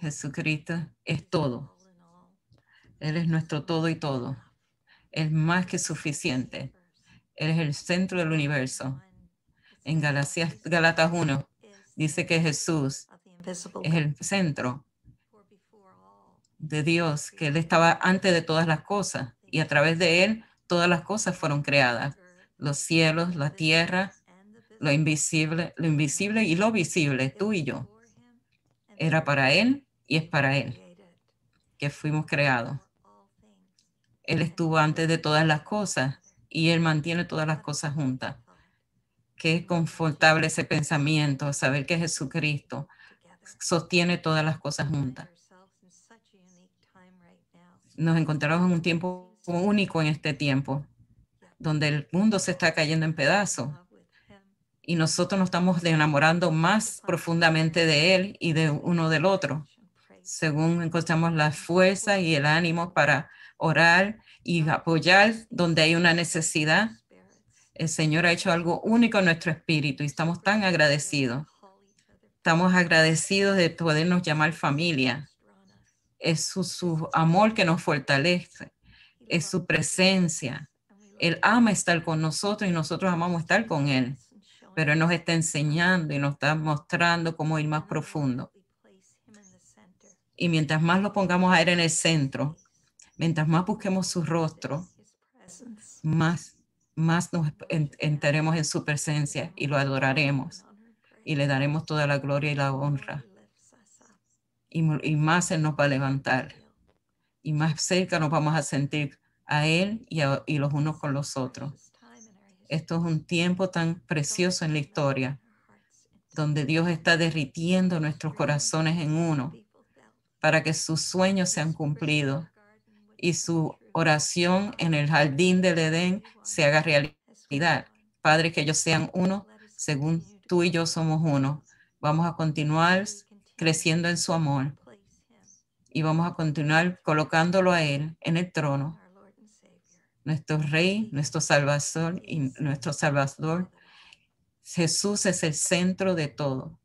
Jesucristo es todo. Él es nuestro todo y todo. es más que suficiente. Él es el centro del universo. En Galatas 1 dice que Jesús es el centro de Dios, que Él estaba antes de todas las cosas y a través de Él todas las cosas fueron creadas. Los cielos, la tierra, lo invisible, lo invisible y lo visible, tú y yo era para Él y es para Él que fuimos creados. Él estuvo antes de todas las cosas y Él mantiene todas las cosas juntas. Qué confortable ese pensamiento, saber que Jesucristo sostiene todas las cosas juntas. Nos encontramos en un tiempo único en este tiempo, donde el mundo se está cayendo en pedazos y nosotros nos estamos enamorando más profundamente de Él y de uno del otro, según encontramos la fuerza y el ánimo para orar y apoyar donde hay una necesidad. El Señor ha hecho algo único en nuestro espíritu y estamos tan agradecidos. Estamos agradecidos de podernos llamar familia. Es su, amor que nos fortalece, es su presencia. Él ama estar con nosotros y nosotros amamos estar con Él pero Él nos está enseñando y nos está mostrando cómo ir más profundo. Y mientras más lo pongamos a Él en el centro, mientras más busquemos su rostro, más, más nos enteremos en su presencia y lo adoraremos y le daremos toda la gloria y la honra. Y, más Él nos va a levantar y más cerca nos vamos a sentir a Él y, y los unos con los otros. Esto es un tiempo tan precioso en la historia, donde Dios está derritiendo nuestros corazones en uno para que sus sueños sean cumplidos y su oración en el jardín del Edén se haga realidad. Padre, que ellos sean uno, según tú y yo somos uno. Vamos a continuar creciendo en su amor y vamos a continuar colocándolo a Él en el trono nuestro Rey, nuestro Salvador y nuestro Salvador. Jesús es el centro de todo.